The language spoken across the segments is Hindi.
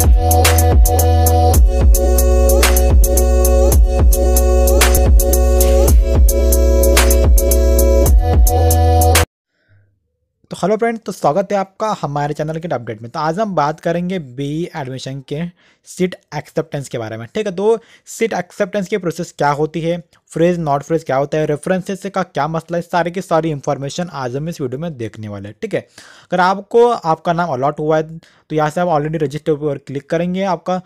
Yeah. तो हेलो फ्रेंड तो स्वागत है आपका हमारे चैनल के अपडेट में तो आज हम बात करेंगे बी एडमिशन के सीट एक्सेप्टेंस के बारे में ठीक है तो सीट एक्सेप्टेंस की प्रोसेस क्या होती है फ्रेज नॉट फ्रेज क्या होता है रेफरेंसेस का क्या मसला है सारे की सारी इन्फॉर्मेशन आज हम इस वीडियो में देखने वाले हैं ठीक है अगर आपको आपका नाम अलॉट हुआ है तो यहाँ से आप ऑलरेडी रजिस्टर पर क्लिक करेंगे आपका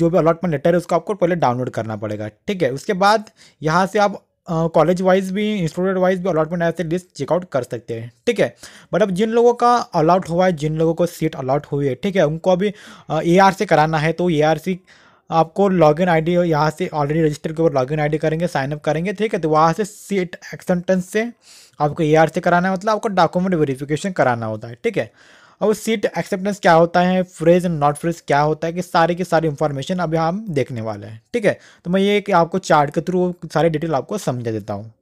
जो भी अलॉटमेंट लेटर है उसको आपको पहले डाउनलोड करना पड़ेगा ठीक है उसके बाद यहाँ से आप कॉलेज वाइज भी इंस्टीट्यूट वाइज भी अलॉटमेंट ऐसे लिस्ट चेकआउट कर सकते हैं ठीक है बट अब जिन लोगों का अलाउट हुआ है जिन लोगों को सीट अलाउट हुई है ठीक है उनको अभी ए आर सी कराना है तो ए आर सी आपको लॉगिन आईडी यहाँ से ऑलरेडी रजिस्टर के ऊपर लॉगिन आईडी करेंगे साइनअप करेंगे ठीक है तो वहाँ से सीट एक्सेप्टेंस से आपको ए आर से कराना है मतलब आपको डॉक्यूमेंट वेरिफिकेशन कराना होता है ठीक है अब सीट एक्सेप्टेंस क्या होता है फ्रेज एंड नॉट फ्रेज क्या होता है कि सारी के सारी इन्फॉर्मेशन अभी हम देखने वाले हैं ठीक है तो मैं ये कि आपको चार्ट के थ्रू सारे डिटेल आपको समझा देता हूँ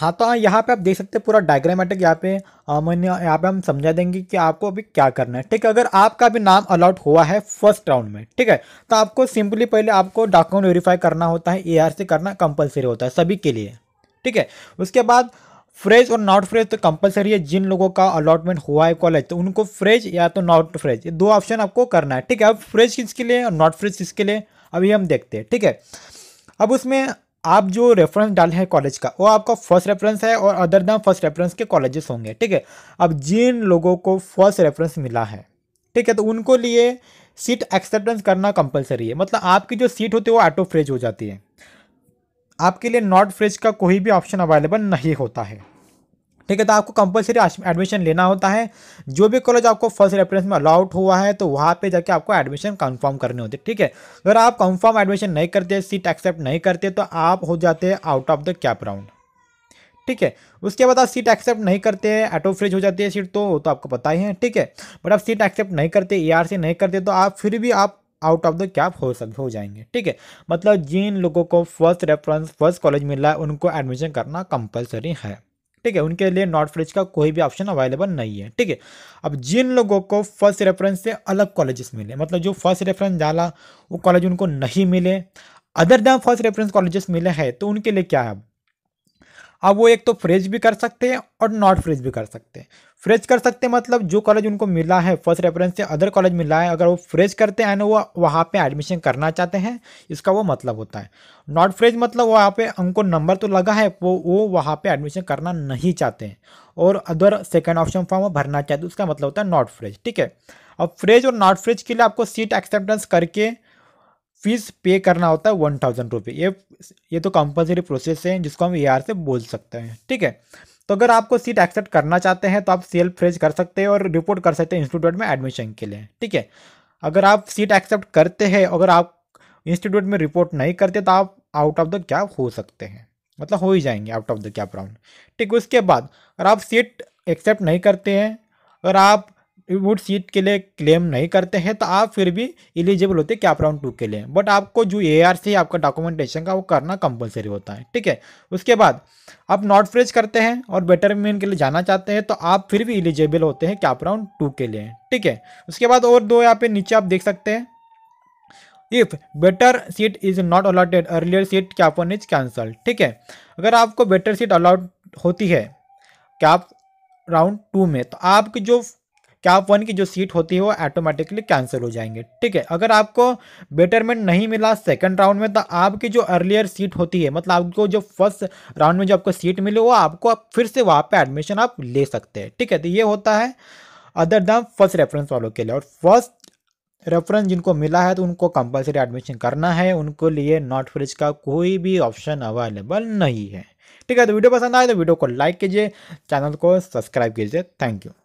हाँ तो हाँ, यहाँ पे आप देख सकते हैं पूरा डायग्रामेटिक यहाँ पे हाँ, मैंने यहाँ पे हम समझा देंगे कि आपको अभी क्या करना है ठीक है अगर आपका भी नाम अलॉट हुआ है फर्स्ट राउंड में ठीक है तो आपको सिंपली पहले आपको डॉक्यूमेंट वेरीफाई करना होता है ए से करना कंपलसरी होता है सभी के लिए ठीक है उसके बाद फ्रेज और नॉट फ्रेज तो कंपलसरी है जिन लोगों का अलॉटमेंट हुआ है कॉलेज तो उनको फ्रेज या तो नॉट फ्रेज ये दो ऑप्शन आपको करना है ठीक है अब फ्रेज किसके लिए और नॉट फ्रेज किसके लिए अभी हम देखते हैं ठीक है अब उसमें आप जो रेफरेंस डाले हैं कॉलेज का वो आपका फर्स्ट रेफरेंस है और अदर दैन फर्स्ट रेफरेंस के कॉलेजेस होंगे ठीक है अब जिन लोगों को फर्स्ट रेफरेंस मिला है ठीक है तो उनको लिए सीट एक्सेप्टेंस करना कंपलसरी है मतलब आपकी जो सीट होती है वो ऑटो फ्रेज हो जाती है आपके लिए नॉट फ्रिज का कोई भी ऑप्शन अवेलेबल नहीं होता है ठीक है तो आपको कंपलसरी एडमिशन लेना होता है जो भी कॉलेज आपको फर्स्ट रेफरेंस में अलाउट हुआ है तो वहाँ पे जाके आपको एडमिशन कंफर्म करने होते ठीक है तो अगर आप कंफर्म एडमिशन नहीं करते सीट एक्सेप्ट नहीं करते तो आप हो जाते हैं out of the CAP round ठीक है उसके बाद आप सीट एक्सेप्ट नहीं करते हैं ऑटो फ्रिज हो जाती है सीट तो वो तो आपको पता ही है ठीक है बट आप सीट एक्सेप्ट नहीं करते ए आर सी नहीं करते तो आप फिर भी आप आउट ऑफ द कैप हो सक हो जाएंगे ठीक है मतलब जिन लोगों को फर्स्ट रेफरेंस फर्स्ट कॉलेज मिला है उनको एडमिशन करना कंपलसरी है ठीक है उनके लिए नॉर्थ फ्रिज का कोई भी ऑप्शन अवेलेबल नहीं है ठीक है अब जिन लोगों को फर्स्ट रेफरेंस से अलग कॉलेजेस मिले मतलब जो फर्स्ट रेफरेंस डाला वो कॉलेज उनको नहीं मिले other than first reference colleges मिले हैं तो उनके लिए क्या है अब हाँ, वो एक तो फ्रेज भी कर सकते हैं और नॉट फ्रेज भी कर सकते हैं फ्रेज कर सकते हैं मतलब जो कॉलेज उनको मिला है फर्स्ट रेफरेंस से अदर कॉलेज मिला है अगर वो फ्रेज करते हैं ना वो वहाँ पे एडमिशन करना चाहते हैं इसका वो मतलब होता है नॉट फ्रेज मतलब वहाँ पे उनको नंबर तो लगा है वो वो वहाँ पर एडमिशन करना नहीं चाहते हैं और अदर सेकेंड ऑप्शन फॉर्म भरना चाहते उसका मतलब होता है नॉट फ्रेज ठीक है अब फ्रेज और नॉट फ्रेज के लिए आपको सीट एक्सेप्टेंस करके फीस पे करना होता है वन थाउजेंड रुपये ये ये तो कंपलसरी प्रोसेस है जिसको हम ए से बोल सकते हैं ठीक है तो अगर आपको सीट एक्सेप्ट करना चाहते हैं तो आप सेल्फ फ्रेज कर सकते हैं और रिपोर्ट कर सकते हैं इंस्टीट्यूट में एडमिशन के लिए ठीक है अगर आप सीट एक्सेप्ट करते हैं अगर आप इंस्टीट्यूट में रिपोर्ट नहीं करते तो आप आउट ऑफ द क्या हो सकते हैं मतलब हो ही जाएंगे आउट ऑफ द क्या प्राउंड ठीक उसके बाद अगर आप सीट एक्सेप्ट नहीं करते हैं अगर आप वुड सीट के लिए क्लेम नहीं करते हैं तो आप फिर भी एलिजिबल होते कैप राउंड टू के लिए बट आपको जो ए आर सी आपका डॉक्यूमेंटेशन का वो करना कंपलसरी होता है ठीक है उसके बाद आप नॉट फ्रेज करते हैं और बेटरमेंट के लिए जाना चाहते हैं तो आप फिर भी एलिजिबल होते हैं कैप राउंड टू के लिए ठीक है उसके बाद और दो यहाँ पे नीचे आप देख सकते हैं if better seat is not allotted, earlier seat CAP on is cancel ठीक है अगर आपको बेटर सीट allowed होती है कैप राउंड टू में तो आपकी जो आप वन की जो सीट होती है वो ऑटोमेटिकली कैंसिल हो जाएंगे ठीक है अगर आपको बेटरमेंट नहीं मिला सेकंड राउंड में तो आपकी जो अर्लियर सीट होती है मतलब आपको जो फर्स्ट राउंड में जो आपको सीट मिली वो आपको फिर से वहाँ पर एडमिशन आप ले सकते हैं ठीक है तो ये होता है अदर दैन फर्स्ट रेफरेंस वालों के लिए और फर्स्ट रेफरेंस जिनको मिला है तो उनको कंपलसरी एडमिशन करना है उनको लिए नॉट फ्रिज का कोई भी ऑप्शन अवेलेबल नहीं है ठीक है तो वीडियो पसंद आए तो वीडियो को लाइक कीजिए चैनल को सब्सक्राइब कीजिए थैंक यू